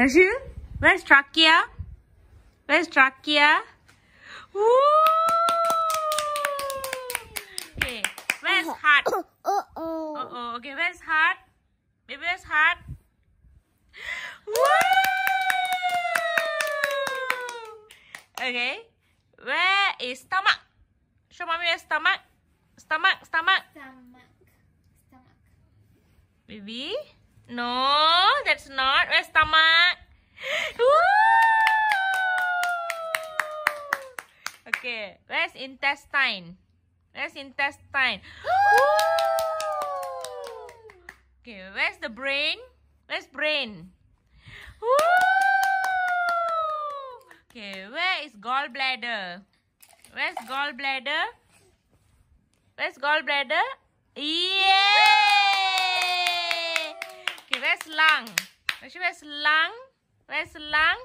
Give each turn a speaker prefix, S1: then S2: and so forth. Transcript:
S1: Najil, where's trachea? Where's trachea? Woo! Okay, where's heart? Uh-huh. Uh oh. Uh oh. Okay, where's heart? Maybe where's heart? Woo! Okay, where is stomach? Show mommy where's stomach. Stomach, stomach. Stomach.
S2: Stomach. Baby? No,
S1: that's not. Where's stomach? Okay, where's intestine? Where's intestine? okay, where's the brain? Where's brain? okay, where is gallbladder? Where's gallbladder? Where's gallbladder? Yeah! Okay, where's lung? Where's lung? Where's lung?